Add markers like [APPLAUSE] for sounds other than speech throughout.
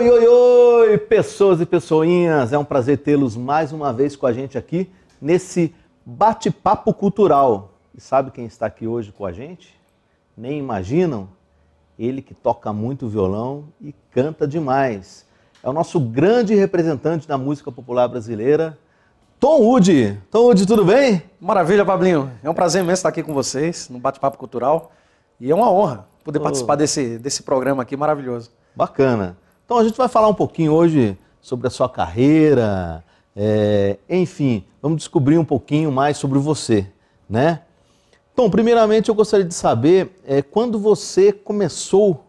Oi, oi, oi, pessoas e pessoinhas! É um prazer tê-los mais uma vez com a gente aqui nesse bate-papo cultural. E sabe quem está aqui hoje com a gente? Nem imaginam? Ele que toca muito violão e canta demais. É o nosso grande representante da música popular brasileira, Tom Wood. Tom Wood, tudo bem? Maravilha, Pablinho. É um prazer imenso estar aqui com vocês no Bate-Papo Cultural. E é uma honra poder oh. participar desse, desse programa aqui maravilhoso. Bacana. Então a gente vai falar um pouquinho hoje sobre a sua carreira, é, enfim, vamos descobrir um pouquinho mais sobre você, né? Então, primeiramente eu gostaria de saber é, quando você começou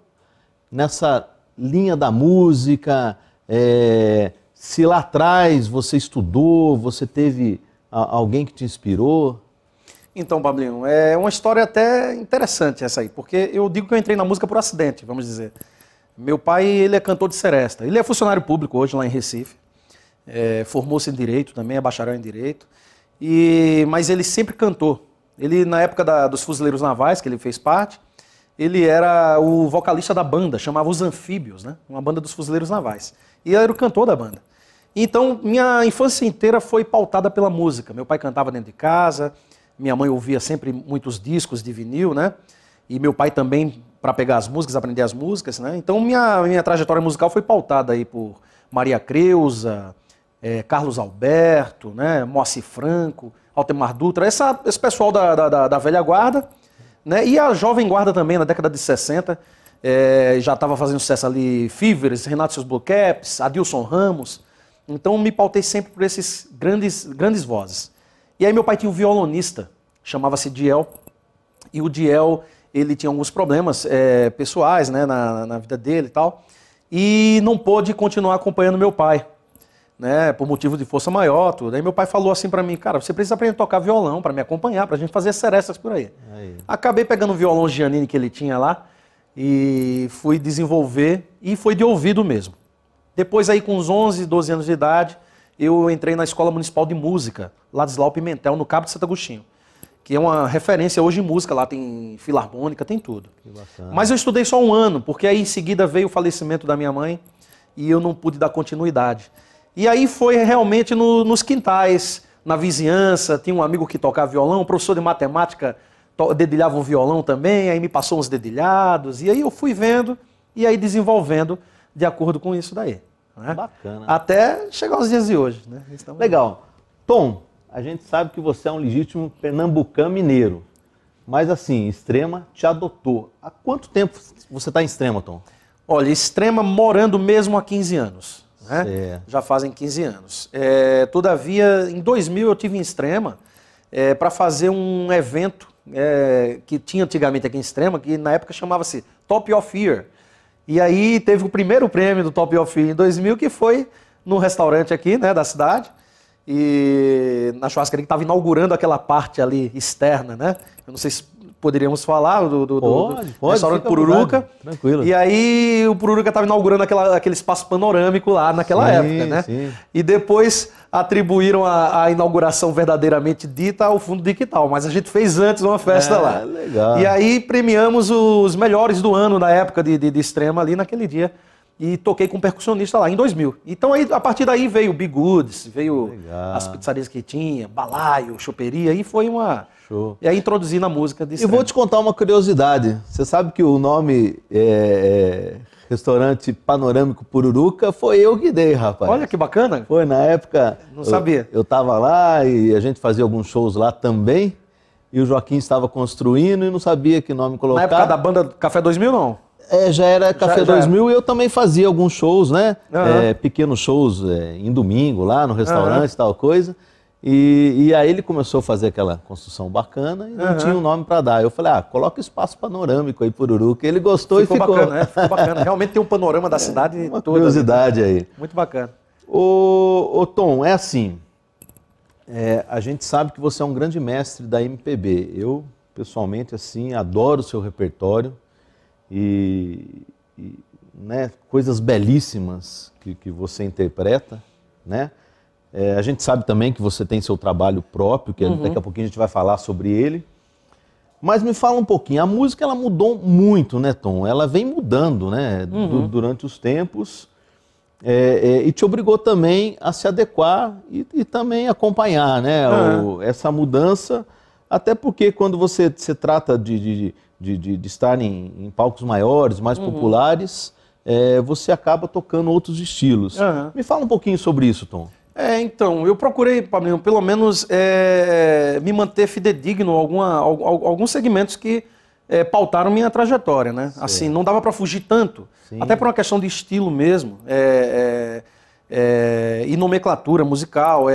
nessa linha da música, é, se lá atrás você estudou, você teve a, alguém que te inspirou. Então, Pablinho, é uma história até interessante essa aí, porque eu digo que eu entrei na música por acidente, vamos dizer. Meu pai, ele é cantor de seresta. Ele é funcionário público hoje lá em Recife. É, Formou-se em Direito também, é bacharel em Direito. E, mas ele sempre cantou. Ele, na época da, dos Fuzileiros Navais, que ele fez parte, ele era o vocalista da banda, chamava Os Anfíbios, né? Uma banda dos Fuzileiros Navais. E ele era o cantor da banda. Então, minha infância inteira foi pautada pela música. Meu pai cantava dentro de casa, minha mãe ouvia sempre muitos discos de vinil, né? E meu pai também para pegar as músicas, aprender as músicas, né? Então minha, minha trajetória musical foi pautada aí por Maria Creuza, é, Carlos Alberto, né? Moacir Franco, Altemar Dutra, essa, esse pessoal da, da, da, velha guarda, né? E a jovem guarda também, na década de 60, é, eh, já estava fazendo sucesso ali Fíveres, Renato Seus Bluecaps, Adilson Ramos. Então me pautei sempre por esses grandes, grandes vozes. E aí meu pai tinha um violonista, chamava-se Diel, e o Diel ele tinha alguns problemas é, pessoais né, na, na, vida dele e tal, e não pôde continuar acompanhando meu pai, né, por motivo de força maior, tudo. Aí meu pai falou assim para mim, cara, você precisa aprender a tocar violão para me acompanhar, para a gente fazer serestas por aí. aí. Acabei pegando o violão Giannini que ele tinha lá e fui desenvolver, e foi de ouvido mesmo. Depois aí com uns 11, 12 anos de idade, eu entrei na Escola Municipal de Música, Ladislau Pimentel, no Cabo de Santo Agostinho que é uma referência hoje em música, lá tem filarmônica, tem tudo. Mas eu estudei só um ano, porque aí em seguida veio o falecimento da minha mãe e eu não pude dar continuidade. E aí foi realmente no, nos quintais, na vizinhança, tinha um amigo que tocava violão, um professor de matemática dedilhava um violão também, aí me passou uns dedilhados, e aí eu fui vendo e aí desenvolvendo de acordo com isso daí. Né? Bacana. Até chegar aos dias de hoje. Né? Legal. Tom, a gente sabe que você é um legítimo pernambucano mineiro. Mas assim, Extrema te adotou. Há quanto tempo você está em Extrema, Tom? Olha, Extrema morando mesmo há 15 anos. Né? Já fazem 15 anos. É, todavia, em 2000 eu tive em Extrema é, para fazer um evento é, que tinha antigamente aqui em Extrema, que na época chamava-se Top of Year. E aí teve o primeiro prêmio do Top of Year em 2000, que foi no restaurante aqui né, da cidade e na churrascaria que estava inaugurando aquela parte ali externa, né? Eu não sei se poderíamos falar do, do, pode, do pode, restaurante Pururuca. tranquilo. E aí o Pururuca estava inaugurando aquela, aquele espaço panorâmico lá naquela sim, época, né? Sim. E depois atribuíram a, a, inauguração verdadeiramente dita ao fundo digital, mas a gente fez antes uma festa é, lá. Legal. E aí premiamos os melhores do ano na época de, de, de extrema ali naquele dia e toquei com um percussionista lá em 2000. Então aí a partir daí veio Big Goods, veio Legal. as pizzarias que tinha, balaio, choperia e foi uma Show. E aí introduzi na música desse. E vou te contar uma curiosidade. Você sabe que o nome é, é, restaurante panorâmico Pururuca foi eu que dei, rapaz. Olha que bacana. Foi na época. Não eu, sabia. Eu tava lá e a gente fazia alguns shows lá também. E o Joaquim estava construindo e não sabia que nome colocar. Na época da banda Café 2000 não. É, já era Café já, já 2000 era. e eu também fazia alguns shows, né? Uhum. É, pequenos shows é, em domingo, lá no restaurante, uhum. tal coisa. E, e, aí ele começou a fazer aquela construção bacana e não uhum. tinha um nome para dar. Eu falei, ah, coloca espaço panorâmico aí por Uru, ele gostou ficou e ficou. Bacana, né? Ficou bacana. [LAUGHS] Realmente tem um panorama da cidade é, uma toda. Né? curiosidade aí. Muito bacana. Ô, Tom, é assim, é, a gente sabe que você é um grande mestre da MPB. Eu, pessoalmente, assim, adoro o seu repertório e, e né, coisas belíssimas que, que você interpreta, né? É, a gente sabe também que você tem seu trabalho próprio, que uhum. daqui a pouquinho a gente vai falar sobre ele. Mas me fala um pouquinho, a música ela mudou muito, né, Tom? Ela vem mudando, né, uhum. durante os tempos. É, é, e te obrigou também a se adequar e, e também acompanhar, né, uhum. o, essa mudança. Até porque quando você se trata de, de, de, de, de estar em, em, palcos maiores, mais uhum. populares, é, você acaba tocando outros estilos. Uhum. Me fala um pouquinho sobre isso, Tom. É, então, eu procurei, Pablo, pelo menos é, me manter fidedigno a alguma, alguns segmentos que é, pautaram minha trajetória, né? Sim. Assim, não dava para fugir tanto, Sim. até por uma questão de estilo mesmo, é, é, é, e nomenclatura musical,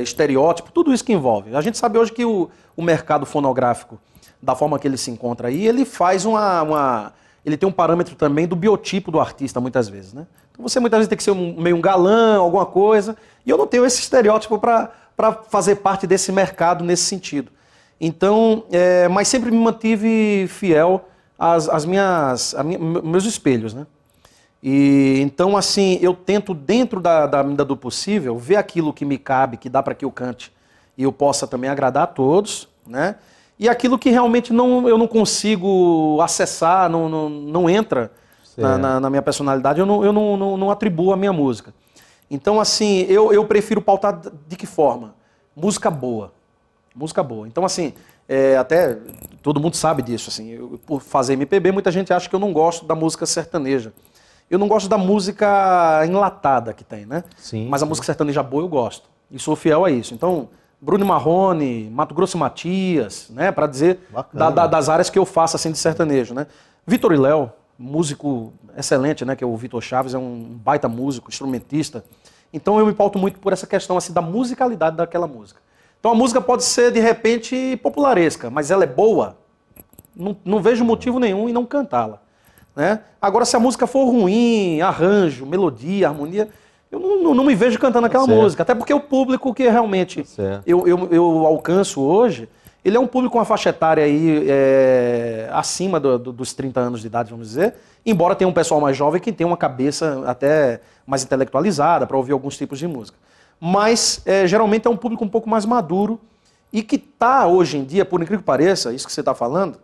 estereótipo, tudo isso que envolve. A gente sabe hoje que o, o mercado fonográfico da forma que ele se encontra aí, ele faz uma, uma ele tem um parâmetro também do biotipo do artista, muitas vezes, né? Então você muitas vezes tem que ser um, meio um galã, alguma coisa, e eu não tenho esse estereótipo para fazer parte desse mercado nesse sentido. Então, é, mas sempre me mantive fiel às, às minhas, minha, meus espelhos, né? E então, assim, eu tento dentro da, da medida do possível ver aquilo que me cabe, que dá para que eu cante e eu possa também agradar a todos, né? e aquilo que realmente não, eu não consigo acessar, não, não, não entra na, na, na, minha personalidade, eu, não, eu não, não, não atribuo à minha música. Então, assim, eu, eu prefiro pautar de que forma? Música boa. Música boa. Então, assim, é, até todo mundo sabe disso. Assim, eu, por fazer MPB, muita gente acha que eu não gosto da música sertaneja. Eu não gosto da música enlatada que tem, né? Sim. Mas a música sertaneja boa eu gosto. E sou fiel a isso. Então, Bruno Marrone, Mato Grosso Matias, né? Para dizer da, da, das áreas que eu faço assim de sertanejo, né? Vitor e Léo, músico excelente, né? Que é o Vitor Chaves, é um baita músico, instrumentista. Então eu me pauto muito por essa questão assim da musicalidade daquela música. Então a música pode ser de repente popularesca, mas ela é boa. Não, não vejo motivo nenhum em não cantá-la, né? Agora se a música for ruim, arranjo, melodia, harmonia, eu não, não, não me vejo cantando aquela certo. música. Até porque o público que realmente eu, eu, eu, alcanço hoje, ele é um público com uma faixa etária aí é, acima do, do, dos 30 anos de idade, vamos dizer. Embora tenha um pessoal mais jovem que tem uma cabeça até mais intelectualizada para ouvir alguns tipos de música. Mas é, geralmente é um público um pouco mais maduro e que está hoje em dia, por incrível que pareça, isso que você está falando,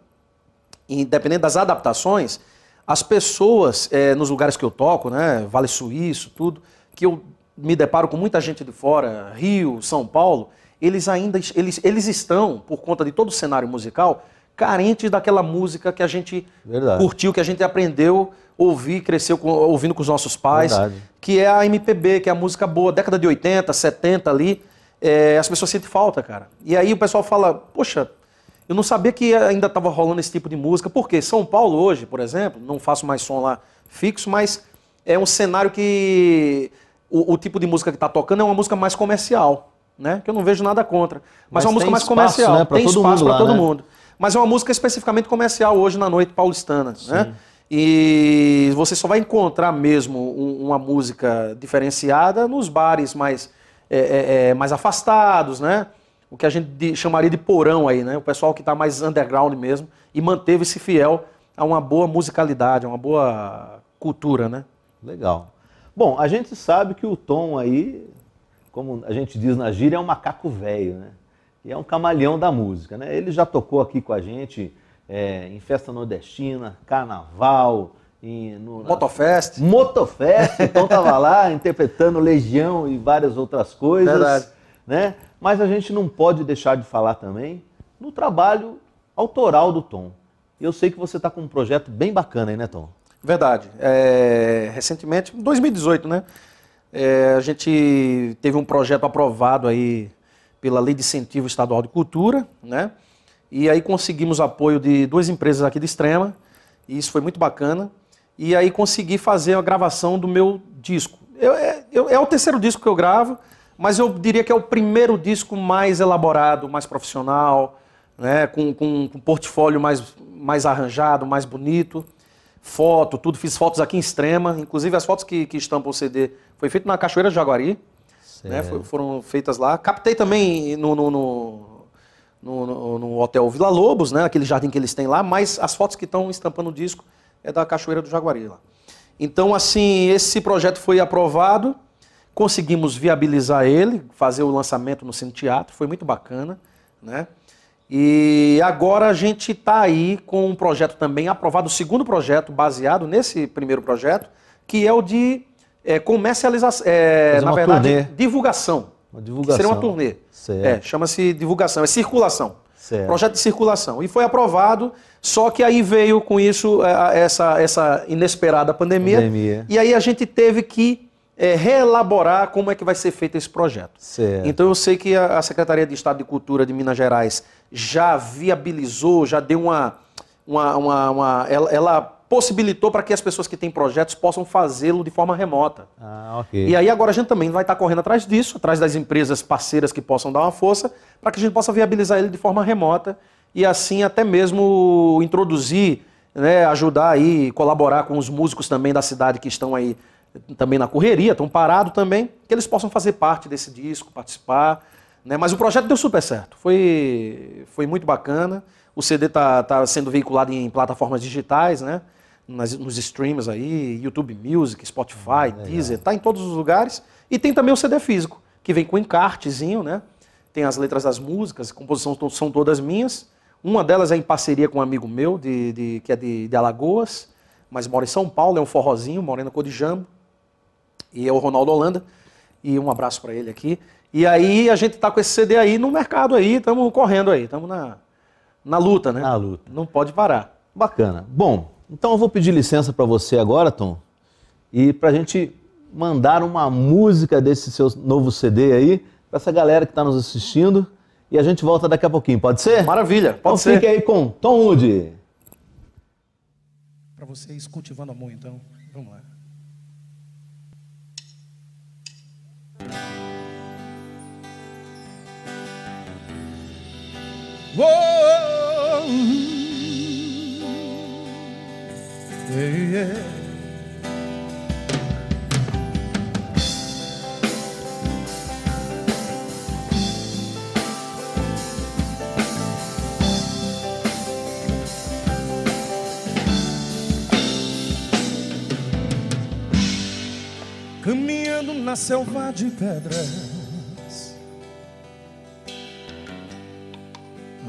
independente das adaptações, as pessoas é, nos lugares que eu toco, né, Vale Suíço, tudo, que eu me deparo com muita gente de fora, Rio, São Paulo, eles ainda eles, eles estão, por conta de todo o cenário musical, carentes daquela música que a gente Verdade. curtiu, que a gente aprendeu, ouvir, cresceu com, ouvindo com os nossos pais, Verdade. que é a MPB, que é a música boa, década de 80, 70 ali, é, as pessoas sentem falta, cara. E aí o pessoal fala, poxa, eu não sabia que ainda estava rolando esse tipo de música, porque São Paulo hoje, por exemplo, não faço mais som lá fixo, mas é um cenário que o, o tipo de música que está tocando é uma música mais comercial, né? Que eu não vejo nada contra. Mas, Mas é uma música mais comercial. Né? Tem espaço para todo né? mundo. Mas é uma música especificamente comercial hoje na noite paulistana, né? Sim. né? E você só vai encontrar mesmo uma música diferenciada nos bares mais, é, é, é, mais afastados, né? O que a gente chamaria de porão aí, né? O pessoal que está mais underground mesmo e manteve-se fiel a uma boa musicalidade, a uma boa cultura, né? Legal. Bom, a gente sabe que o Tom aí, como a gente diz na gíria, é um macaco velho, né? E é um camaleão da música, né? Ele já tocou aqui com a gente é, em festa nordestina, carnaval, em, no, Motofest. Na... Motofest, [LAUGHS] então tava lá interpretando Legião e várias outras coisas. Verdade. Né? Mas a gente não pode deixar de falar também no trabalho autoral do Tom. Eu sei que você está com um projeto bem bacana aí, né, Tom? Verdade. É, recentemente, 2018, né? É, a gente teve um projeto aprovado aí pela Lei de Incentivo Estadual de Cultura, né? E aí conseguimos apoio de duas empresas aqui de Extrema, e isso foi muito bacana. E aí consegui fazer a gravação do meu disco. Eu, é, eu, é o terceiro disco que eu gravo, mas eu diria que é o primeiro disco mais elaborado, mais profissional, né? com, com, com um portfólio mais, mais arranjado, mais bonito foto, tudo. Fiz fotos aqui em Extrema. Inclusive, as fotos que, que estampam o CD foi feito na Cachoeira de Jaguari. Né? Foram feitas lá. Captei também no, no, no, no, no Hotel Vila Lobos, né? aquele jardim que eles têm lá, mas as fotos que estão estampando o disco é da Cachoeira do Jaguari lá. Então, assim, esse projeto foi aprovado, conseguimos viabilizar ele, fazer o lançamento no Cine Teatro, foi muito bacana, né? E agora a gente está aí com um projeto também aprovado, o segundo projeto, baseado nesse primeiro projeto, que é o de é, comercialização, é, na verdade, turnê. divulgação. Uma divulgação. Que seria uma turnê. É, chama-se divulgação, é circulação. Certo. Projeto de circulação. E foi aprovado, só que aí veio com isso é, essa, essa inesperada pandemia, pandemia. E aí a gente teve que é, reelaborar como é que vai ser feito esse projeto. Certo. Então eu sei que a Secretaria de Estado de Cultura de Minas Gerais já viabilizou, já deu uma. uma, uma, uma ela, ela possibilitou para que as pessoas que têm projetos possam fazê-lo de forma remota. Ah, ok. E aí agora a gente também vai estar correndo atrás disso, atrás das empresas parceiras que possam dar uma força, para que a gente possa viabilizar ele de forma remota e assim até mesmo introduzir, né, ajudar aí, colaborar com os músicos também da cidade que estão aí também na correria, estão parados também, que eles possam fazer parte desse disco, participar. Né? Mas o projeto deu super certo. Foi, foi muito bacana. O CD está tá sendo veiculado em plataformas digitais, né? Nas, nos streams aí, YouTube Music, Spotify, Deezer, está em todos os lugares. E tem também o CD físico, que vem com encartezinho, né? Tem as letras das músicas, composições são todas minhas. Uma delas é em parceria com um amigo meu, de, de que é de, de, Alagoas, mas mora em São Paulo, é um forrozinho, morena cor de jambo. E é o Ronaldo Holanda. E um abraço para ele aqui. E aí a gente está com esse CD aí no mercado aí, estamos correndo aí, estamos na, na luta, né? Na luta. Não pode parar. Bacana. Bom, então eu vou pedir licença para você agora, Tom, e para a gente mandar uma música desse seu novo CD aí para essa galera que está nos assistindo e a gente volta daqui a pouquinho, pode ser? Maravilha, pode então, ser. Então fique aí com Tom Wood. Para vocês cultivando amor, então, vamos lá. Oh, oh, oh. Yeah, yeah. Caminhando na selva de pedra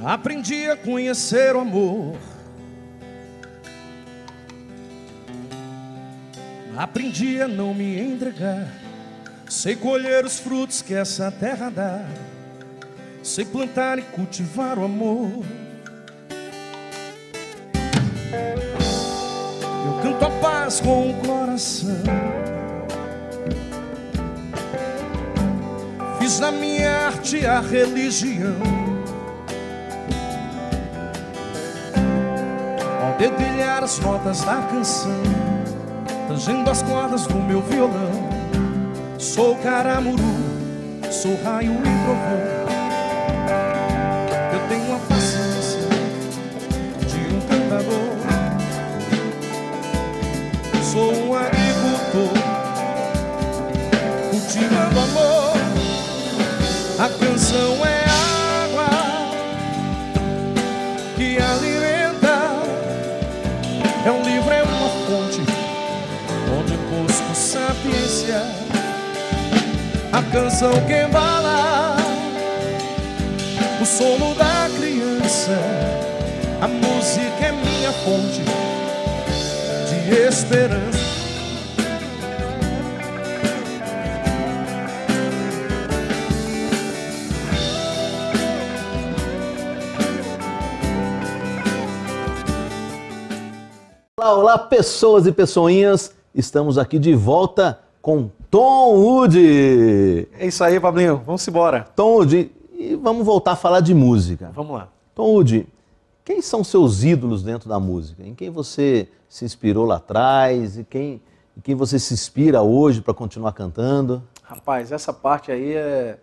aprendi a conhecer o amor. Aprendi a não me entregar. Sei colher os frutos que essa terra dá. Sei plantar e cultivar o amor. Eu canto a paz com o coração. Fiz na minha arte a religião. Dedilhar as notas da canção Tangendo as cordas do meu violão Sou caramuru, sou raio e trovão canção que embala o sono da criança. A música é minha fonte de esperança. Olá, olá, pessoas e pessoinhas. Estamos aqui de volta com Tom Wood. É isso aí, Pablinho. Vamos embora. Tom Wood, e vamos voltar a falar de música. Vamos lá. Tom Wood, quem são seus ídolos dentro da música? Em quem você se inspirou lá atrás? E quem, em quem você se inspira hoje para continuar cantando? Rapaz, essa parte aí é.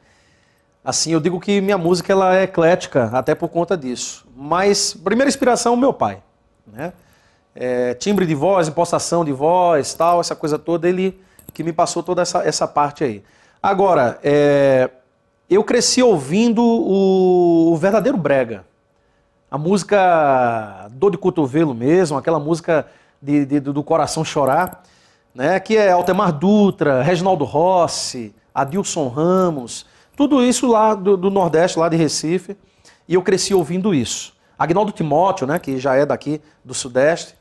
Assim, eu digo que minha música ela é eclética, até por conta disso. Mas, primeira inspiração, meu pai. Né? É, timbre de voz, impostação de voz, tal, essa coisa toda, ele que me passou toda essa, essa parte aí. Agora, é, eu cresci ouvindo o, o verdadeiro brega. A música Dor de Cotovelo mesmo, aquela música de, de, do coração chorar, né? que é Altemar Dutra, Reginaldo Rossi, Adilson Ramos, tudo isso lá do, do Nordeste, lá de Recife, e eu cresci ouvindo isso. Agnaldo Timóteo, né, que já é daqui do Sudeste,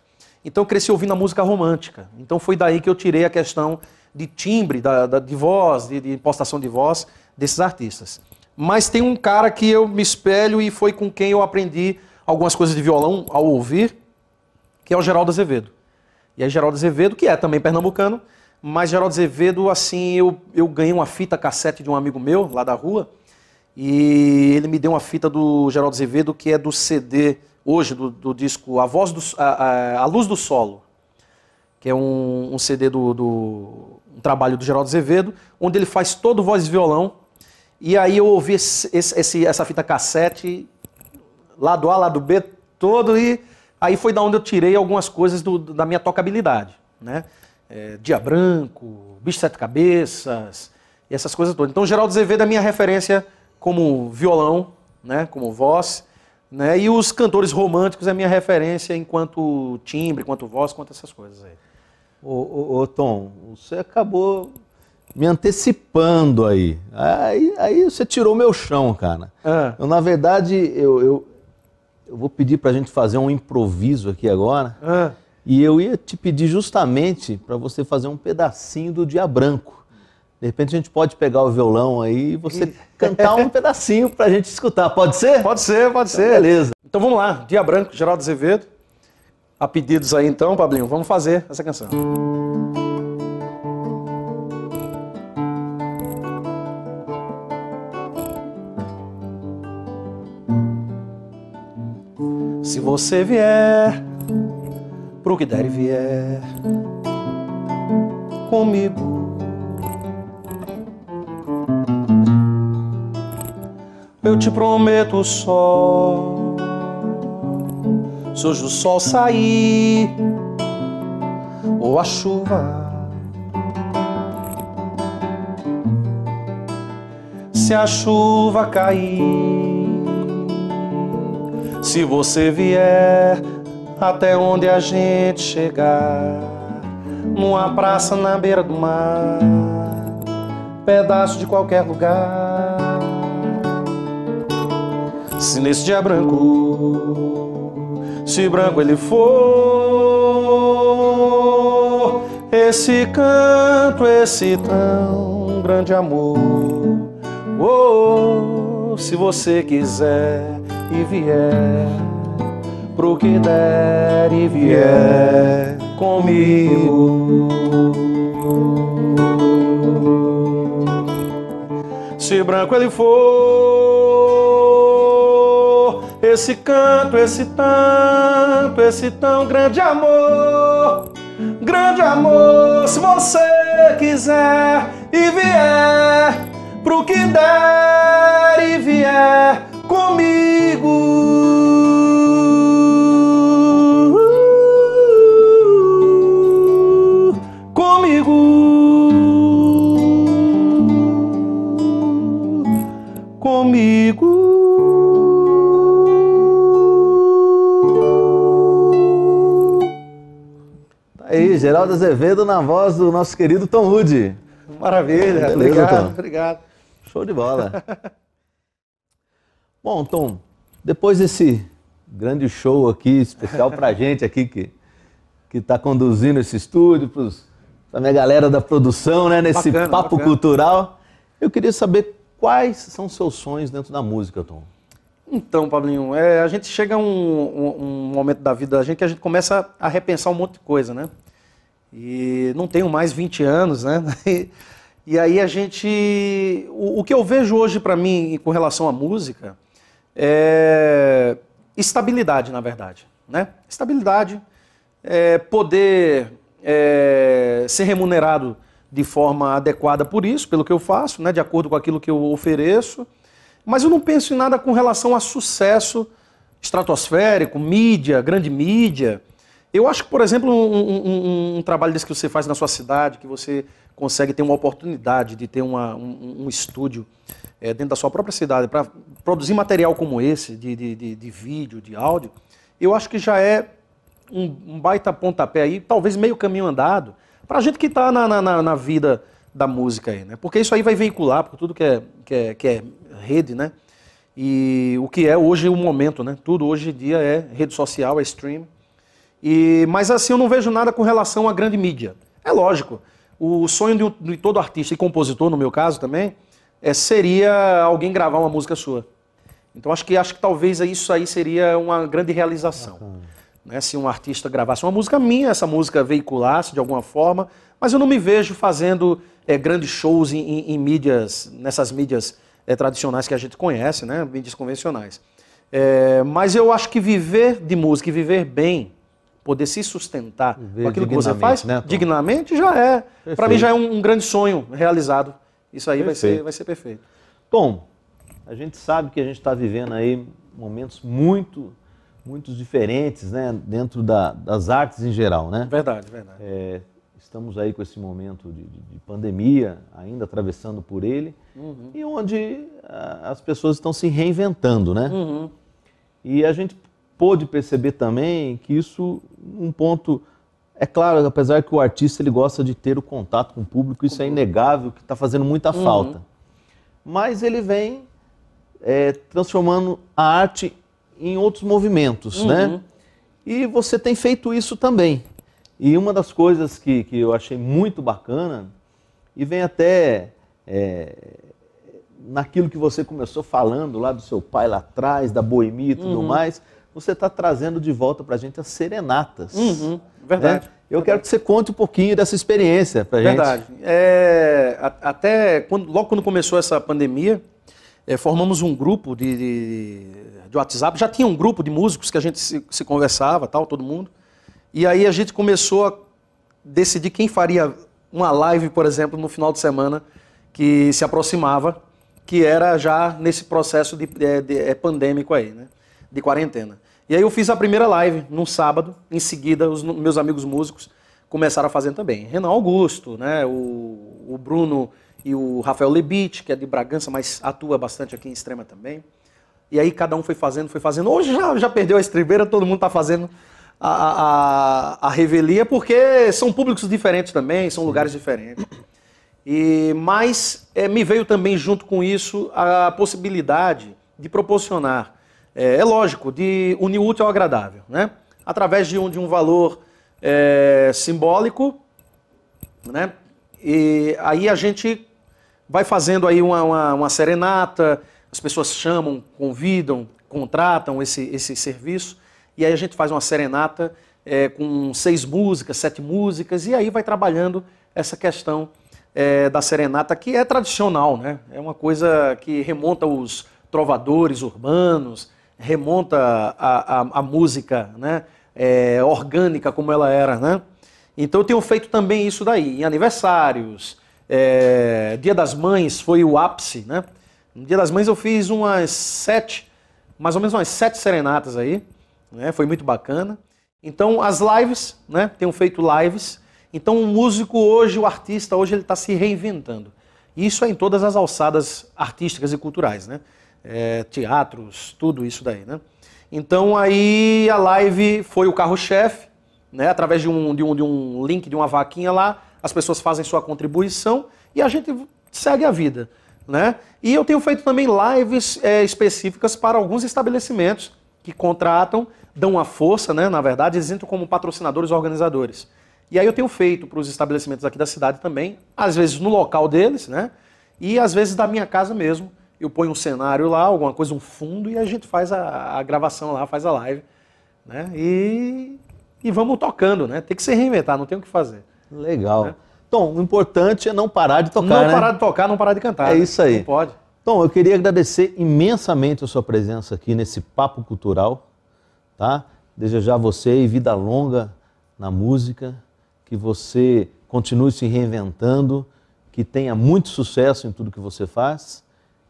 então eu cresci ouvindo a música romântica. Então foi daí que eu tirei a questão de timbre, da, da de voz, de, de impostação de voz desses artistas. Mas tem um cara que eu me espelho e foi com quem eu aprendi algumas coisas de violão ao ouvir, que é o Geraldo Azevedo. E aí Geraldo Azevedo, que é também pernambucano, mas Geraldo Azevedo, assim, eu, eu ganhei uma fita cassete de um amigo meu, lá da rua, e ele me deu uma fita do Geraldo Azevedo, que é do CD, hoje, do, do disco A, Voz do, a, a, a Luz do Solo, que é um, um CD do, do um trabalho do Geraldo Azevedo, onde ele faz todo voz e violão. E aí eu ouvi esse, esse, essa fita cassete, lado A, lado B, todo, e aí foi da onde eu tirei algumas coisas do, da minha tocabilidade. Né? É, Dia Branco, Bicho Sete Cabeças, e essas coisas todas. Então Geraldo Azevedo é minha referência como violão, né? como voz. Né? E os cantores românticos é minha referência enquanto timbre, enquanto voz, quanto essas coisas aí ô, ô, Tom, você acabou me antecipando aí. Aí, aí você tirou meu chão, cara. É. Eu, na verdade, eu, eu, eu vou pedir para a gente fazer um improviso aqui agora. É. E eu ia te pedir justamente para você fazer um pedacinho do Dia Branco. De repente a gente pode pegar o violão aí e você [LAUGHS] cantar um pedacinho para a gente escutar. Pode ser? Pode ser, pode então, ser. Beleza. Então vamos lá. Dia Branco, Geraldo Azevedo a pedidos aí então, Pablinho, vamos fazer essa canção. Se você vier, pro que der e vier comigo, eu te prometo só se hoje o sol sair ou a chuva. Se a chuva cair, se você vier até onde a gente chegar, numa praça na beira do mar, pedaço de qualquer lugar. Se nesse dia branco se branco ele for, esse canto, esse tão grande amor. Oh, oh, se você quiser e vier, pro que der e vier comigo. Se branco ele for esse canto, esse tanto, esse tão grande amor, grande amor, se você quiser e vier, pro que der e vier comigo. Geraldo Azevedo na voz do nosso querido Tom Rude. Maravilha, Beleza, obrigado, Tom. obrigado. Show de bola. [LAUGHS] Bom, Tom, depois desse grande show aqui, especial pra gente aqui que, que tá conduzindo esse estúdio, pros, pra minha galera da produção, né, nesse bacana, papo bacana. cultural, eu queria saber quais são seus sonhos dentro da música, Tom. Então, Pablinho, é, a gente chega a um, um, um, momento da vida da gente que a gente começa a repensar um monte de coisa, né? E não tenho mais 20 anos, né? [LAUGHS] E, aí a gente. O, o, que eu vejo hoje para mim com relação à música é estabilidade, na verdade. Né? Estabilidade, é poder é, ser remunerado de forma adequada por isso, pelo que eu faço, né? de acordo com aquilo que eu ofereço. Mas eu não penso em nada com relação a sucesso estratosférico, mídia, grande mídia. Eu acho que, por exemplo, um, um, um, trabalho desse que você faz na sua cidade, que você consegue ter uma oportunidade de ter uma, um, um, estúdio é, dentro da sua própria cidade para produzir material como esse, de, de, de, de, vídeo, de áudio, eu acho que já é um, baita pontapé aí, talvez meio caminho andado, para a gente que está na, na, na, vida da música aí, né? Porque isso aí vai veicular por tudo que é, que é, que é rede, né? E o que é hoje o momento, né? Tudo hoje em dia é rede social, é stream. E, mas assim, eu não vejo nada com relação à grande mídia. É lógico. O sonho de, de todo artista e compositor, no meu caso também, é, seria alguém gravar uma música sua. Então acho que acho que talvez isso aí seria uma grande realização. Né? Se um artista gravasse uma música minha, essa música veiculasse de alguma forma, mas eu não me vejo fazendo é, grandes shows em, em, em, mídias, nessas mídias é, tradicionais que a gente conhece, né? mídias convencionais. É, mas eu acho que viver de música e viver bem poder se sustentar com aquilo que você faz né, dignamente já é. Para mim já é um, um, grande sonho realizado. Isso aí vai ser, vai ser perfeito. Tom, a gente sabe que a gente está vivendo aí momentos muito, muito diferentes, né? Dentro da, das artes em geral, né? Verdade, verdade. É, estamos aí com esse momento de, de, de pandemia, ainda atravessando por ele, uhum. e onde a, ah, as pessoas estão se reinventando, né? Uhum. E a gente pôde perceber também que isso, um ponto. É claro, apesar que o artista ele gosta de ter o contato com o público, isso é inegável, que está fazendo muita uhum. falta. Mas ele vem é, transformando a arte em outros movimentos, né? uhum. né? E você tem feito isso também. E uma das coisas que, que eu achei muito bacana, e vem até é, naquilo que você começou falando lá do seu pai lá atrás, da boemia e tudo uhum. mais, você está trazendo de volta para a gente as serenatas. Uhum, né? verdade. Né? Eu verdade. quero que você conte um pouquinho dessa experiência para gente. Verdade. É, até quando, logo quando começou essa pandemia, é, formamos um grupo de, de, de, WhatsApp. Já tinha um grupo de músicos que a gente se, se conversava, tal, todo mundo. E aí a gente começou a decidir quem faria uma live, por exemplo, no final de semana que se aproximava, que era já nesse processo de, de, de é, pandêmico aí, né? De quarentena. E aí eu fiz a primeira live num sábado, em seguida os meus amigos músicos começaram a fazer também. Renan Augusto, né, o, o Bruno e o Rafael Lebit, que é de Bragança, mas atua bastante aqui em Extrema também. E aí cada um foi fazendo, foi fazendo. Hoje já, já perdeu a estribeira, todo mundo está fazendo a, a, a, revelia, porque são públicos diferentes também, são Sim. lugares diferentes. E Mas é, me veio também junto com isso a possibilidade de proporcionar é, é lógico, de unir útil ao agradável, né? Através de um, de um valor é, simbólico, né? E aí a gente vai fazendo aí uma, uma, uma serenata, as pessoas chamam, convidam, contratam esse, esse serviço, e aí a gente faz uma serenata é, com seis músicas, sete músicas, e aí vai trabalhando essa questão é, da serenata, que é tradicional, né? É uma coisa que remonta aos trovadores urbanos, remonta a música né? É, orgânica como ela era. Né? Então eu tenho feito também isso daí, em aniversários, é, Dia das Mães foi o ápice. Né? No Dia das Mães eu fiz umas sete, mais ou menos umas sete serenatas aí, né? foi muito bacana. Então as lives, né? tenho feito lives. Então o músico hoje, o artista hoje, ele está se reinventando. Isso é em todas as alçadas artísticas e culturais, né? é, teatros, tudo isso daí, né? Então aí a live foi o carro-chefe, né? Através de um, de, um, de um link, de uma vaquinha lá, as pessoas fazem sua contribuição e a gente segue a vida, né? E eu tenho feito também lives é, específicas para alguns estabelecimentos que contratam, dão uma força, né? Na verdade, eles entram como patrocinadores organizadores. E aí eu tenho feito para os estabelecimentos aqui da cidade também, às vezes no local deles, né? E às vezes da minha casa mesmo, eu ponho um cenário lá, alguma coisa, um fundo, e a gente faz a, a gravação lá, faz a live. Né? E, e vamos tocando, né? Tem que se reinventar, não tem o que fazer. Legal. Né? Tom, o importante é não parar de tocar. Não né? parar de tocar, não parar de cantar. É né? isso aí. Não pode. Tom, eu queria agradecer imensamente a sua presença aqui nesse Papo Cultural. Tá? Desejar você e vida longa na música, que você continue se reinventando, que tenha muito sucesso em tudo que você faz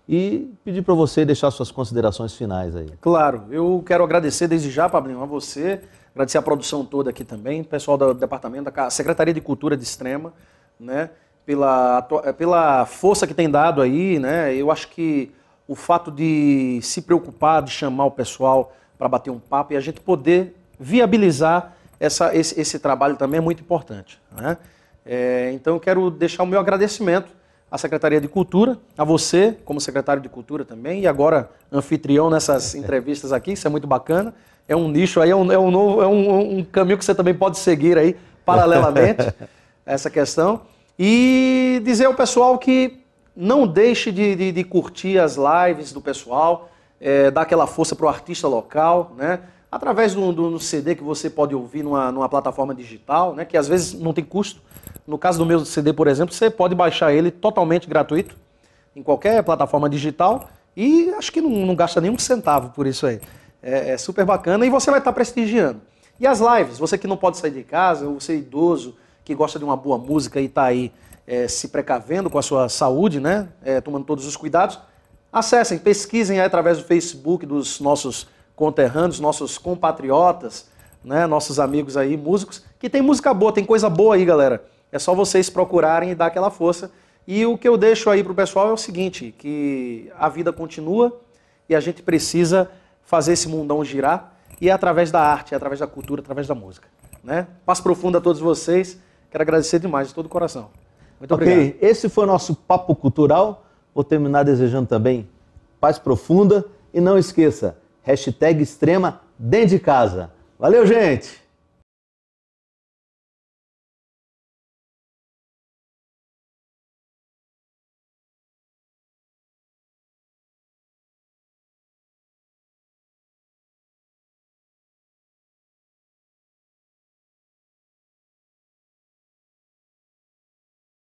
e pedir para você deixar suas considerações finais aí. Claro, eu quero agradecer desde já, Pablinho, a você, agradecer a produção toda aqui também, pessoal do departamento, da Secretaria de Cultura de Extrema, né, pela, eh, pela força que tem dado aí, né, eu acho que o fato de se preocupar, de chamar o pessoal para bater um papo e a gente poder viabilizar essa, esse, esse trabalho também é muito importante, né. É, então eu quero deixar o meu agradecimento à Secretaria de Cultura, a você, como secretário de Cultura também, e agora anfitrião nessas [LAUGHS] entrevistas aqui, isso é muito bacana. É um nicho aí, é um, é um, novo, é um, um caminho que você também pode seguir aí, paralelamente, [LAUGHS] essa questão. E dizer ao pessoal que não deixe de, de, de curtir as lives do pessoal, é, dar aquela força para o artista local, né? Através do, do CD que você pode ouvir numa, numa plataforma digital, né? Que às vezes não tem custo. No caso do meu CD, por exemplo, você pode baixar ele totalmente gratuito em qualquer plataforma digital e acho que não, não gasta nenhum centavo por isso aí. É, é, super bacana e você vai estar prestigiando. E as lives, você que não pode sair de casa, ou você idoso que gosta de uma boa música e está aí é, se precavendo com a sua saúde, né? É, tomando todos os cuidados, acessem, pesquisem aí através do Facebook dos nossos conterrâneos, nossos compatriotas, né? nossos amigos aí, músicos, que tem música boa, tem coisa boa aí, galera. É só vocês procurarem e dar aquela força. E o que eu deixo aí para o pessoal é o seguinte, que a vida continua e a gente precisa fazer esse mundão girar e é através da arte, é através da cultura, é através da música. Né? Paz profunda a todos vocês. Quero agradecer demais, de todo o coração. Muito okay. obrigado. Esse foi o nosso Papo Cultural. Vou terminar desejando também paz profunda. E não esqueça, hashtag extrema dentro de casa. Valeu, gente!